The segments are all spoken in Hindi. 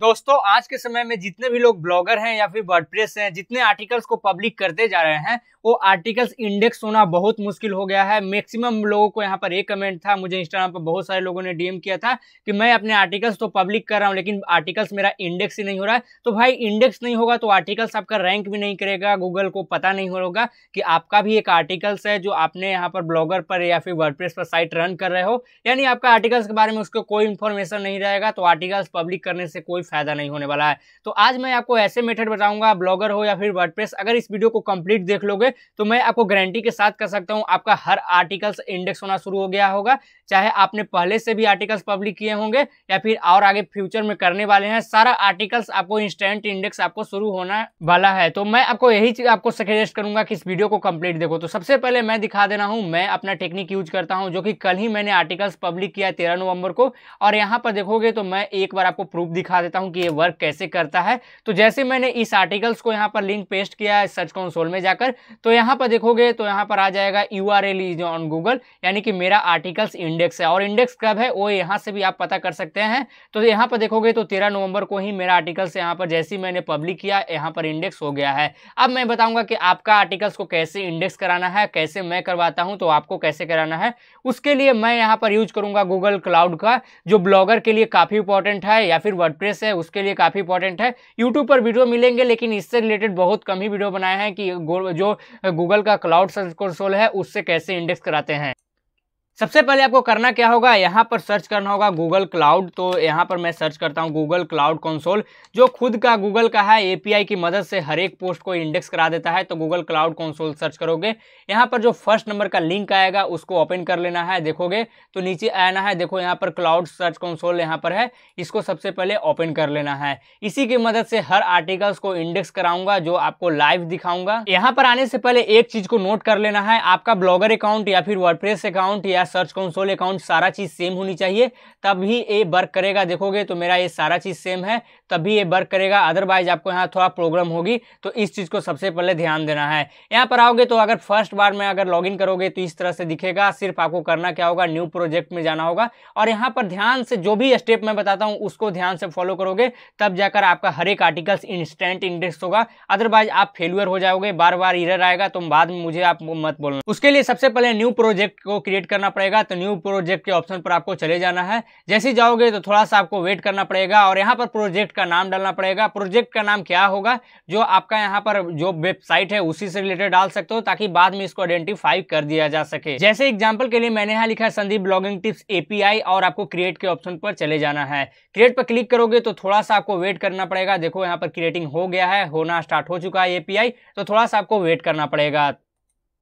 दोस्तों आज के समय में जितने भी लोग ब्लॉगर हैं या फिर वर्डप्रेस हैं जितने आर्टिकल्स को पब्लिक करते जा रहे हैं वो आर्टिकल्स इंडेक्स होना बहुत मुश्किल हो गया है मैक्सिमम लोगों को यहाँ पर एक कमेंट था मुझे इंस्टाग्राम पर बहुत सारे लोगों ने डीएम किया था कि मैं अपने आर्टिकल्स तो पब्लिक कर रहा हूँ लेकिन आर्टिकल्स मेरा इंडेक्स ही नहीं हो रहा है तो भाई इंडेक्स नहीं होगा तो आर्टिकल्स आपका रैंक भी नहीं करेगा गूगल को पता नहीं होगा कि आपका भी एक आर्टिकल्स है जो आपने यहाँ पर ब्लॉगर पर या फिर वर्ड पर साइट रन कर रहे हो यानी आपका आर्टिकल्स के बारे में उसको कोई इन्फॉर्मेशन नहीं रहेगा तो आर्टिकल्स पब्लिक करने से कोई कोई फायदा नहीं होने वाला है तो आज मैं आपको ऐसे मेथड बताऊंगा ब्लॉगर हो या फिर वर्डप्रेस अगर इस वीडियो को कंप्लीट देख लोगे तो मैं आपको गारंटी के साथ कर सकता हूँ आपका हर आर्टिकल्स इंडेक्स होना शुरू हो गया होगा चाहे आपने पहले से भी आर्टिकल्स पब्लिक किए होंगे या फिर और आगे फ्यूचर में करने वाले हैं सारा आर्टिकल्स आपको इंस्टेंट इंडेक्स आपको शुरू होना वाला है तो मैं आपको यही चीज आपको सजेस्ट करूंगा कि इस वीडियो को कंप्लीट देखो तो सबसे पहले मैं दिखा देना हूं मैं अपना टेक्निक यूज करता हूं जो कि कल ही मैंने आर्टिकल्स पब्लिक किया तेरह नवंबर को और यहां पर देखोगे तो मैं एक बार आपको प्रूफ दिखा देता देता हूँ कि ये वर्क कैसे करता है तो जैसे मैंने इस आर्टिकल्स को यहाँ पर लिंक पेस्ट किया है सर्च कंसोल में जाकर तो यहाँ पर देखोगे तो यहाँ पर आ जाएगा यू आर एल इज ऑन गूगल यानी कि मेरा आर्टिकल्स इंडेक्स है और इंडेक्स कब है वो यहाँ से भी आप पता कर सकते हैं तो यहाँ पर देखोगे तो तेरह नवंबर को ही मेरा आर्टिकल्स यहाँ पर जैसे ही मैंने पब्लिक किया यहाँ पर इंडेक्स हो गया है अब मैं बताऊँगा कि आपका आर्टिकल्स को कैसे इंडेक्स कराना है कैसे मैं करवाता हूँ तो आपको कैसे कराना है उसके लिए मैं यहाँ पर यूज करूँगा गूगल क्लाउड का जो ब्लॉगर के लिए काफ़ी इंपॉर्टेंट है या फिर वर्डप्रेस है उसके लिए काफ़ी इंपॉर्टेंट है यूट्यूब पर वीडियो मिलेंगे लेकिन इससे रिलेटेड बहुत कम ही वीडियो बनाए हैं कि जो गूगल का क्लाउड कंसोल है उससे कैसे इंडेक्स कराते हैं सबसे पहले आपको करना क्या होगा यहाँ पर सर्च करना होगा गूगल क्लाउड तो यहाँ पर मैं सर्च करता हूँ गूगल क्लाउड कंसोल जो खुद का गूगल का है एपीआई की मदद से हर एक पोस्ट को इंडेक्स करा देता है तो गूगल क्लाउड कंसोल सर्च करोगे यहाँ पर जो फर्स्ट नंबर का लिंक आएगा उसको ओपन कर लेना है देखोगे तो नीचे आना है देखो यहाँ पर क्लाउड सर्च कौनसोल यहाँ पर है इसको सबसे पहले ओपन कर लेना है इसी की मदद से हर आर्टिकल्स को इंडेक्स कराऊंगा जो आपको लाइव दिखाऊंगा यहाँ पर आने से पहले एक चीज को नोट कर लेना है आपका ब्लॉगर अकाउंट या फिर वर्डप्रेस अकाउंट या या सर्च कंसोल अकाउंट सारा चीज़ सेम होनी चाहिए तभी ये वर्क करेगा देखोगे तो मेरा ये सारा चीज़ सेम है तभी ये वर्क करेगा अदरवाइज आपको यहाँ थोड़ा प्रॉब्लम होगी तो इस चीज़ को सबसे पहले ध्यान देना है यहाँ पर आओगे तो अगर फर्स्ट बार में अगर लॉग करोगे तो इस तरह से दिखेगा सिर्फ आपको करना क्या होगा न्यू प्रोजेक्ट में जाना होगा और यहाँ पर ध्यान से जो भी स्टेप मैं बताता हूँ उसको ध्यान से फॉलो करोगे तब जाकर आपका हर एक आर्टिकल्स इंस्टेंट इंडेक्स होगा अदरवाइज आप फेलियर हो जाओगे बार बार इरर आएगा तो बाद में मुझे आप मत बोलना उसके लिए सबसे पहले न्यू प्रोजेक्ट को क्रिएट करना करना पड़ेगा तो न्यू प्रोजेक्ट के ऑप्शन पर आपको चले जाना है जैसे ही जाओगे तो थोड़ा सा आपको वेट करना पड़ेगा और यहाँ पर प्रोजेक्ट का नाम डालना पड़ेगा प्रोजेक्ट का नाम क्या होगा जो आपका यहाँ पर जो वेबसाइट है उसी से रिलेटेड डाल सकते हो ताकि बाद में इसको आइडेंटिफाई कर दिया जा सके जैसे एग्जाम्पल के लिए मैंने यहाँ लिखा है संदीप ब्लॉगिंग टिप्स एपीआई और आपको क्रिएट के ऑप्शन पर चले जाना है क्रिएट पर क्लिक करोगे तो थोड़ा सा आपको वेट करना पड़ेगा देखो यहाँ पर क्रिएटिंग हो गया है होना स्टार्ट हो चुका है एपीआई तो थोड़ा सा आपको वेट करना पड़ेगा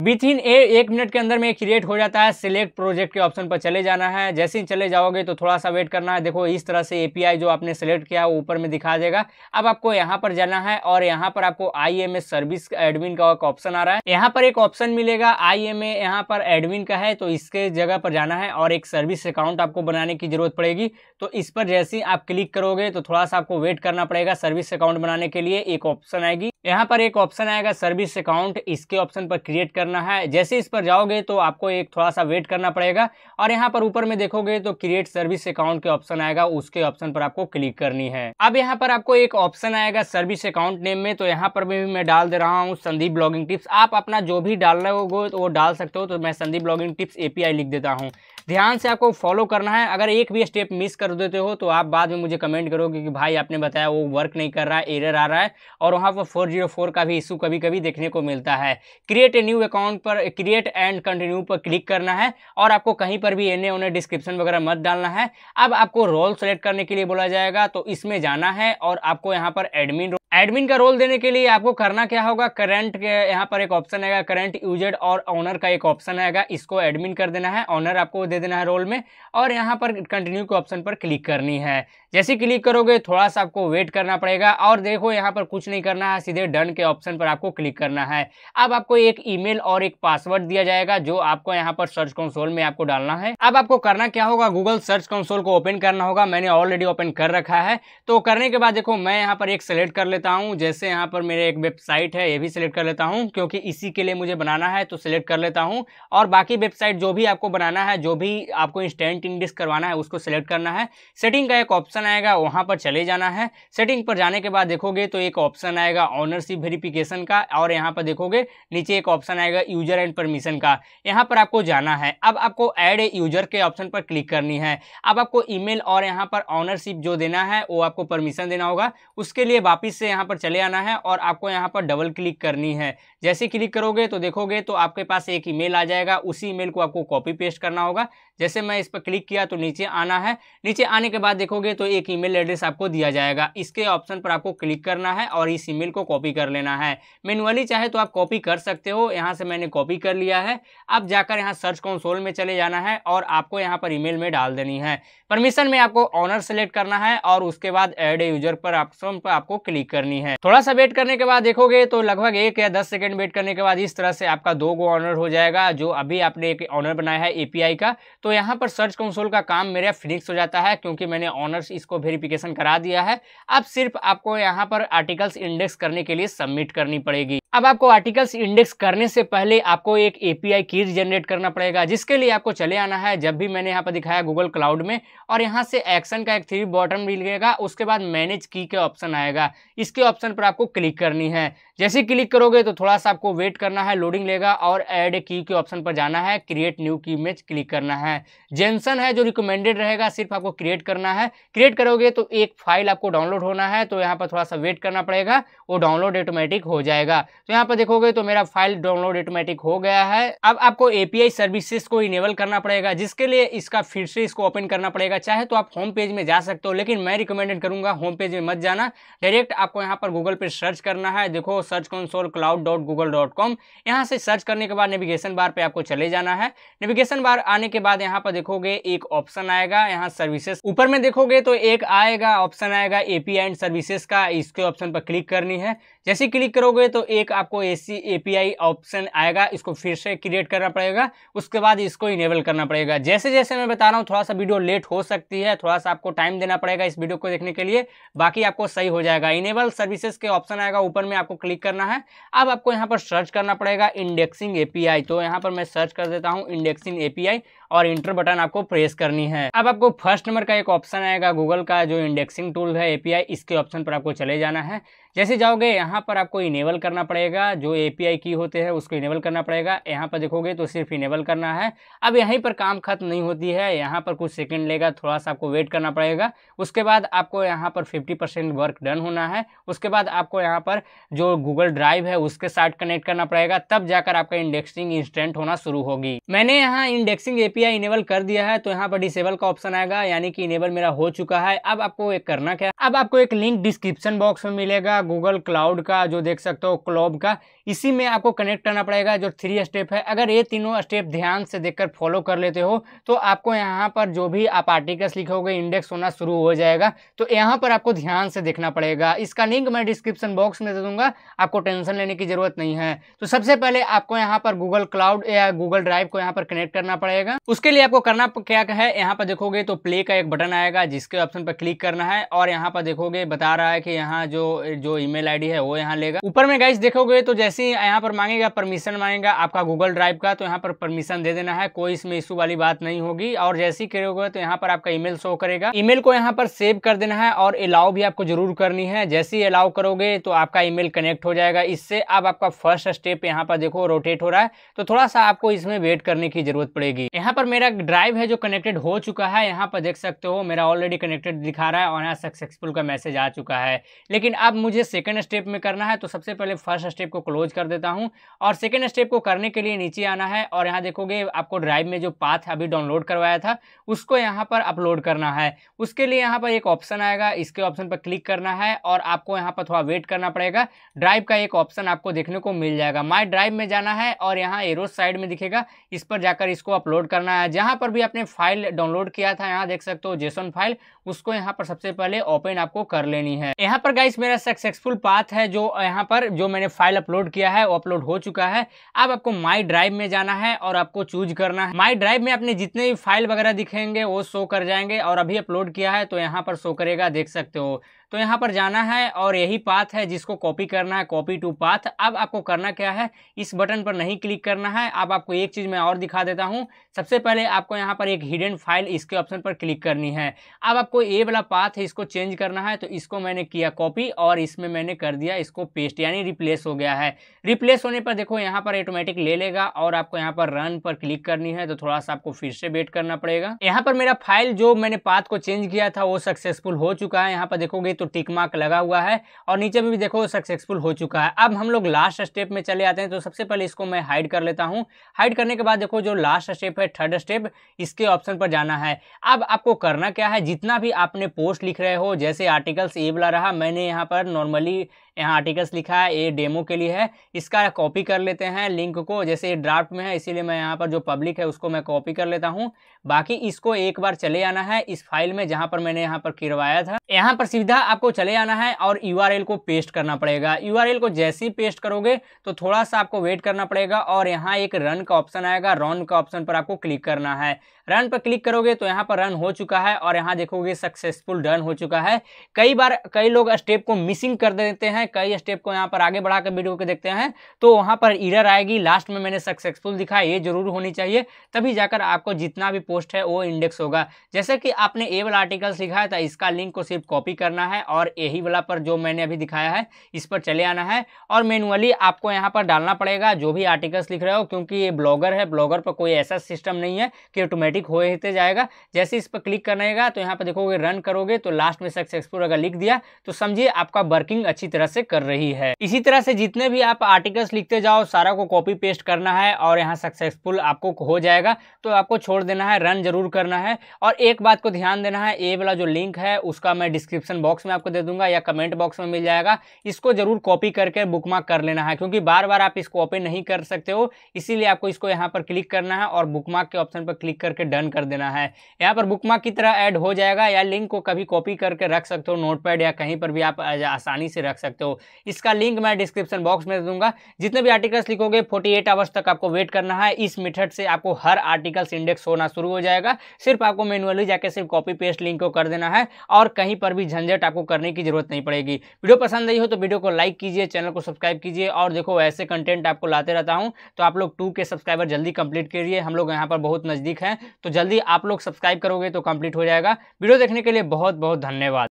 विथ इन ए एक मिनट के अंदर में क्रिएट हो जाता है सिलेक्ट प्रोजेक्ट के ऑप्शन पर चले जाना है जैसे ही चले जाओगे तो थोड़ा सा वेट करना है देखो इस तरह से एपीआई जो आपने सेलेक्ट किया वो ऊपर में दिखा देगा अब आपको यहाँ पर जाना है और यहाँ पर आपको आई सर्विस एडमिन का एक ऑप्शन आ रहा है यहाँ पर एक ऑप्शन मिलेगा आई एम यहाँ पर एडमिन का है तो इसके जगह पर जाना है और एक सर्विस अकाउंट आपको बनाने की जरूरत पड़ेगी तो इस पर जैसे ही आप क्लिक करोगे तो थोड़ा सा आपको वेट करना पड़ेगा सर्विस अकाउंट बनाने के लिए एक ऑप्शन आएगी यहाँ पर एक ऑप्शन आएगा सर्विस अकाउंट इसके ऑप्शन पर क्रिएट करना करना है जैसे इस पर जाओगे तो आपको एक थोड़ा सा वेट करना पड़ेगा और यहाँ पर ऊपर में देखोगे तो क्रिएट सर्विस अकाउंट के ऑप्शन आएगा उसके ऑप्शन पर आपको क्लिक करनी है अब यहाँ पर आपको एक ऑप्शन आएगा सर्विस अकाउंट नेम में तो यहाँ पर भी मैं डाल दे रहा हूँ संदीप ब्लॉगिंग टिप्स आप अपना जो भी डालना हो तो वो डाल सकते हो तो मैं संदीप ब्लॉगिंग टिप्स एपीआई लिख देता हूँ ध्यान से आपको फॉलो करना है अगर एक भी स्टेप मिस कर देते हो तो आप बाद में मुझे कमेंट करोगे कि भाई आपने बताया वो वर्क नहीं कर रहा है एरर आ रहा है और वहाँ पर फोर जीरो फोर का भी इशू कभी कभी देखने को मिलता है क्रिएट ए न्यू अकाउंट पर क्रिएट एंड कंटिन्यू पर क्लिक करना है और आपको कहीं पर भी एन ए डिस्क्रिप्शन वगैरह मत डालना है अब आपको रोल सेलेक्ट करने के लिए बोला जाएगा तो इसमें जाना है और आपको यहाँ पर एडमिन एडमिन का रोल देने के लिए आपको करना क्या होगा करंट यहाँ पर एक ऑप्शन आएगा करंट यूजर और ऑनर का एक ऑप्शन आएगा इसको एडमिन कर देना है ऑनर आपको दे देना है रोल में और यहाँ पर कंटिन्यू के ऑप्शन पर क्लिक करनी है जैसे क्लिक करोगे थोड़ा सा आपको वेट करना पड़ेगा और देखो यहाँ पर कुछ नहीं करना है सीधे डन के ऑप्शन पर आपको क्लिक करना है अब आपको एक ईमेल और एक पासवर्ड दिया जाएगा जो आपको यहाँ पर सर्च कंसोल में आपको डालना है अब आपको करना क्या होगा गूगल सर्च कंसोल को ओपन करना होगा मैंने ऑलरेडी ओपन कर रखा है तो करने के बाद देखो मैं यहाँ पर एक सेलेक्ट कर लेता लेता हूँ जैसे यहाँ पर मेरे एक वेबसाइट है ये भी सिलेक्ट कर लेता हूँ क्योंकि इसी के लिए मुझे बनाना है तो सिलेक्ट कर लेता हूँ और बाकी वेबसाइट जो भी आपको बनाना है जो भी आपको इंस्टेंट इंडिस करवाना है उसको सिलेक्ट करना है सेटिंग का एक ऑप्शन आएगा वहाँ पर चले जाना है सेटिंग पर जाने के बाद देखोगे तो एक ऑप्शन आएगा ऑनरशिप वेरिफिकेशन का और यहाँ पर देखोगे नीचे एक ऑप्शन आएगा यूजर एंड परमिशन का यहाँ पर आपको जाना है अब आपको एड ए यूजर के ऑप्शन पर क्लिक करनी है अब आपको ई और यहाँ पर ऑनरशिप जो देना है वो आपको परमिशन देना होगा उसके लिए वापिस से यहाँ पर चले आना है और आपको यहाँ पर डबल क्लिक करनी है जैसे क्लिक करोगे तो देखोगे तो आपके पास एक ईमेल आ जाएगा उसी ईमेल को आपको कॉपी पेस्ट करना होगा जैसे मैं इस पर क्लिक किया तो नीचे आना है नीचे आने के बाद देखोगे तो एक ईमेल एड्रेस आपको दिया जाएगा इसके ऑप्शन पर आपको क्लिक करना है और इस ईमेल को कॉपी कर लेना है मैनुअली चाहे तो आप कॉपी कर सकते हो यहाँ से मैंने कॉपी कर लिया है अब जाकर यहाँ सर्च कंसोल में चले जाना है और आपको यहाँ पर ई में डाल देनी है परमिशन में आपको ऑनर सेलेक्ट करना है और उसके बाद एड यूजर पर ऑप्शन पर आपको क्लिक कर करनी है थोड़ा सा वेट करने के बाद देखोगे तो लगभग एक या दस सेकेंड वेट करने के बाद इस तरह से आपका दो गो ऑनर हो जाएगा जो अभी आपने एक ऑनर बनाया है एपीआई का तो यहाँ पर सर्च कंसोल का काम मेरा फिनिक्स हो जाता है क्योंकि मैंने ऑनर्स इसको वेरिफिकेशन करा दिया है अब सिर्फ आपको यहाँ पर आर्टिकल्स इंडेक्स करने के लिए सबमिट करनी पड़ेगी अब आपको आर्टिकल्स इंडेक्स करने से पहले आपको एक एपीआई कीज जनरेट करना पड़ेगा जिसके लिए आपको चले आना है जब भी मैंने यहाँ पर दिखाया गूगल क्लाउड में और यहाँ से एक्शन का एक थ्री बॉटन मिलेगा उसके बाद मैनेज की के ऑप्शन आएगा इसके ऑप्शन पर आपको क्लिक करनी है जैसे क्लिक करोगे तो थोड़ा सा आपको वेट करना है लोडिंग लेगा और एड की के ऑप्शन पर जाना है create new key image click करना है जेंसन है जो रिकमेंडेड रहेगा सिर्फ आपको क्रिएट करना है क्रिएट करोगे तो एक फाइल आपको डाउनलोड होना है तो यहाँ पर थोड़ा सा वेट करना पड़ेगा वो डाउनलोड ऑटोमेटिक हो जाएगा तो यहाँ पर देखोगे तो मेरा फाइल डाउनलोड ऑटोमेटिक हो गया है अब आपको एपीआई सर्विसेस को इनेबल करना पड़ेगा जिसके लिए इसका फिर से इसको ओपन करना पड़ेगा चाहे तो आप होम पेज में जा सकते हो लेकिन मैं रिकमेंडेड करूंगा होम पेज में मत जाना डायरेक्ट आपको यहाँ पर गूगल पे सर्च करना है देखो search console cloud dot Google dot com यहाँ से सर्च करने के बाद नेविगेशन बार पे आपको चले जाना है नेविगेशन बार आने के बाद यहाँ पर देखोगे एक ऑप्शन आएगा यहाँ सर्विसेज ऊपर में देखोगे तो एक आएगा ऑप्शन आएगा ए पी एंड सर्विसेज का इसके ऑप्शन पर क्लिक करनी है जैसे क्लिक करोगे तो एक आपको एसी एपीआई ऑप्शन आएगा इसको फिर से क्रिएट करना पड़ेगा उसके बाद इसको इनेबल करना पड़ेगा जैसे जैसे मैं बता रहा हूँ थोड़ा सा वीडियो लेट हो सकती है थोड़ा सा आपको टाइम देना पड़ेगा इस वीडियो को देखने के लिए बाकी आपको सही हो जाएगा इनेबल सर्विसेज के ऑप्शन आएगा ऊपर में आपको क्लिक क्लिक करना है अब आपको यहाँ पर सर्च करना पड़ेगा इंडेक्सिंग एपीआई तो यहाँ पर मैं सर्च कर देता हूँ इंडेक्सिंग एपीआई और इंटर बटन आपको प्रेस करनी है अब आपको फर्स्ट नंबर का एक ऑप्शन आएगा गूगल का जो इंडेक्सिंग टूल है एपीआई इसके ऑप्शन पर आपको चले जाना है जैसे जाओगे यहाँ पर आपको इनेबल करना पड़ेगा जो एपीआई की होते हैं उसको इनेबल करना पड़ेगा यहाँ पर देखोगे तो सिर्फ इनेबल करना है अब यहीं पर काम खत्म नहीं होती है यहाँ पर कुछ सेकंड लेगा थोड़ा सा आपको वेट करना पड़ेगा उसके बाद आपको यहाँ पर 50 परसेंट वर्क डन होना है उसके बाद आपको यहाँ पर जो गूगल ड्राइव है उसके साथ कनेक्ट करना पड़ेगा तब जाकर आपका इंडेक्सिंग इंस्टेंट होना शुरू होगी मैंने यहाँ इंडेक्सिंग ए पी इनेबल कर दिया है तो यहाँ पर डिसेबल का ऑप्शन आएगा यानी कि इनेबल मेरा हो चुका है अब आपको एक करना क्या अब आपको एक लिंक डिस्क्रिप्शन बॉक्स में मिलेगा गूगल क्लाउड का जो देख सकते हो क्लोब का इसी में आपको कनेक्ट करना पड़ेगा जो थ्री स्टेप है अगर ये तीनों स्टेप ध्यान से देखकर फॉलो कर लेते हो तो आपको यहाँ पर जो भी आप आर्टिकल्स लिखोगे इंडेक्स होना शुरू हो जाएगा तो यहाँ पर आपको ध्यान से देखना पड़ेगा इसका लिंक मैं डिस्क्रिप्शन बॉक्स में दे दूंगा आपको टेंशन लेने की जरूरत नहीं है तो सबसे पहले आपको यहाँ पर गूगल क्लाउड या गूगल ड्राइव को यहाँ पर कनेक्ट करना पड़ेगा उसके लिए आपको करना क्या है यहाँ पर देखोगे तो प्ले का एक बटन आएगा जिसके ऑप्शन पर क्लिक करना है और यहाँ पर देखोगे बता रहा है कि यहाँ जो जो ईमेल आईडी है वो यहाँ लेगा ऊपर में गाइस देखोगे तो जैसे ही यहाँ पर मांगेगा परमिशन मांगेगा आपका गूगल ड्राइव का तो यहाँ पर परमिशन दे देना है कोई इसमें इशू वाली बात नहीं होगी और जैसे ही करोगे तो यहाँ पर आपका ईमेल शो करेगा ई को यहाँ पर सेव कर देना है और अलाउ भी आपको जरूर करनी है जैसे ही अलाउ करोगे तो आपका ई कनेक्ट हो जाएगा इससे अब आपका फर्स्ट स्टेप यहाँ पर देखो रोटेट हो रहा है तो थोड़ा सा आपको इसमें वेट करने की जरूरत पड़ेगी यहाँ पर पर मेरा ड्राइव है जो कनेक्टेड हो चुका है यहाँ पर देख सकते हो मेरा ऑलरेडी कनेक्टेड दिखा रहा है और यहाँ सक्सेसफुल का मैसेज आ चुका है लेकिन अब मुझे सेकेंड स्टेप में करना है तो सबसे पहले फर्स्ट स्टेप को क्लोज कर देता हूँ और सेकेंड स्टेप को करने के लिए नीचे आना है और यहाँ देखोगे आपको ड्राइव में जो पाथ अभी डाउनलोड करवाया था उसको यहाँ पर अपलोड करना है उसके लिए यहाँ पर एक ऑप्शन आएगा इसके ऑप्शन पर क्लिक करना है और आपको यहाँ पर थोड़ा वेट करना पड़ेगा ड्राइव का एक ऑप्शन आपको देखने को मिल जाएगा माई ड्राइव में जाना है और यहाँ एरोज साइड में दिखेगा इस पर जाकर इसको अपलोड करना है जहां पर भी आपने फाइल डाउनलोड किया था यहाँ देख सकते हो जेसन फाइल उसको यहाँ पर सबसे पहले ओपन आपको कर लेनी है यहाँ पर गाइस मेरा सक्सेसफुल पाथ है जो यहाँ पर जो मैंने फाइल अपलोड किया है वो अपलोड हो चुका है अब आपको माई ड्राइव में जाना है और आपको चूज करना है माई ड्राइव में आपने जितने भी फाइल वगैरह दिखेंगे वो शो कर जाएंगे और अभी अपलोड किया है तो यहाँ पर शो करेगा देख सकते हो तो यहाँ पर जाना है और यही पाथ है जिसको कॉपी करना है कॉपी टू पाथ अब आपको करना क्या है इस बटन पर नहीं क्लिक करना है अब आपको एक चीज़ मैं और दिखा देता हूँ सबसे पहले आपको यहाँ पर एक हिडन फाइल इसके ऑप्शन पर क्लिक करनी है अब आपको ये वाला पाथ है इसको चेंज करना है तो इसको मैंने किया कॉपी और इसमें मैंने कर दिया इसको पेस्ट यानी रिप्लेस हो गया है रिप्लेस होने पर देखो यहाँ पर ऑटोमेटिक ले लेगा और आपको यहाँ पर रन पर क्लिक करनी है तो थोड़ा सा आपको फिर से वेट करना पड़ेगा यहाँ पर मेरा फाइल जो मैंने पाथ को चेंज किया था वो सक्सेसफुल हो चुका है यहाँ पर देखोगे तो टिक मार्क लगा हुआ है और नीचे में भी देखो सक्सेसफुल हो चुका है अब हम लोग लास्ट स्टेप में चले आते हैं तो सबसे पहले इसको मैं हाइड कर लेता हूँ हाइड करने के बाद देखो जो लास्ट स्टेप है थर्ड स्टेप इसके ऑप्शन पर जाना है अब आपको करना क्या है जितना भी आपने पोस्ट लिख रहे हो जैसे आर्टिकल्स ए वाला रहा मैंने यहाँ पर नॉर्मली यहाँ आर्टिकल्स लिखा है ये डेमो के लिए है इसका कॉपी कर लेते हैं लिंक को जैसे ये ड्राफ्ट में है इसीलिए मैं यहाँ पर जो पब्लिक है उसको मैं कॉपी कर लेता हूँ बाकी इसको एक बार चले आना है इस फाइल में जहाँ पर मैंने यहाँ पर किरवाया था यहाँ पर सीधा आपको चले आना है और यू को पेस्ट करना पड़ेगा यू को जैसे ही पेस्ट करोगे तो थोड़ा सा आपको वेट करना पड़ेगा और यहाँ एक रन का ऑप्शन आएगा रन का ऑप्शन पर आपको क्लिक करना है रन पर क्लिक करोगे तो यहाँ पर रन हो चुका है और यहाँ देखोगे सक्सेसफुल रन हो चुका है कई बार कई लोग स्टेप को मिसिंग कर देते हैं कई स्टेप को यहाँ पर आगे बढ़ाकर वीडियो को देखते हैं तो वहाँ पर इरर आएगी लास्ट में मैंने सक्सेसफुल दिखा ये जरूर होनी चाहिए तभी जाकर आपको जितना भी पोस्ट है वो इंडेक्स होगा जैसे कि आपने ए वाला आर्टिकल सीखा था इसका लिंक को सिर्फ कॉपी करना है और यही वाला पर जो मैंने अभी दिखाया है इस पर चले आना है और मैनुअली आपको यहाँ पर डालना पड़ेगा जो भी आर्टिकल्स लिख रहे हो क्योंकि ये ब्लॉगर है ब्लॉगर पर कोई ऐसा सिस्टम नहीं है कि ऑटोमेटिक अधिक होते जाएगा जैसे इस पर क्लिक करनेगा तो यहाँ पर देखोगे रन करोगे तो लास्ट में सक्सेसफुल अगर लिख दिया तो समझिए आपका वर्किंग अच्छी तरह से कर रही है इसी तरह से जितने भी आप आर्टिकल्स लिखते जाओ सारा को कॉपी पेस्ट करना है और यहाँ सक्सेसफुल आपको हो जाएगा तो आपको छोड़ देना है रन जरूर करना है और एक बात को ध्यान देना है ए वाला जो लिंक है उसका मैं डिस्क्रिप्शन बॉक्स में आपको दे दूंगा या कमेंट बॉक्स में मिल जाएगा इसको जरूर कॉपी करके बुक कर लेना है क्योंकि बार बार आप इसको ओपन नहीं कर सकते हो इसीलिए आपको इसको यहाँ पर क्लिक करना है और बुकमार्क के ऑप्शन पर क्लिक करके डन कर देना है यहाँ पर बुक की तरह ऐड हो जाएगा या लिंक को कभी कॉपी करके रख सकते हो नोटपैड या कहीं पर भी आप आसानी से रख सकते हो इसका लिंक मैं डिस्क्रिप्शन बॉक्स में दूंगा जितने भी आर्टिकल्स लिखोगे 48 आवर्स तक आपको वेट करना है इस मिठट से आपको हर आर्टिकल्स इंडेक्स होना शुरू हो जाएगा सिर्फ आपको मैनुअली जाकर सिर्फ कॉपी पेस्ट लिंक को कर देना है और कहीं पर भी झंझट आपको करने की जरूरत नहीं पड़ेगी वीडियो पसंद आई हो तो वीडियो को लाइक कीजिए चैनल को सब्सक्राइब कीजिए और देखो ऐसे कंटेंट आपको लाते रहता हूँ तो आप लोग टू के सब्सक्राइबर जल्दी कंप्लीट करिए हम लोग यहाँ पर बहुत नज़दीक हैं तो जल्दी आप लोग सब्सक्राइब करोगे तो कंप्लीट हो जाएगा वीडियो देखने के लिए बहुत बहुत धन्यवाद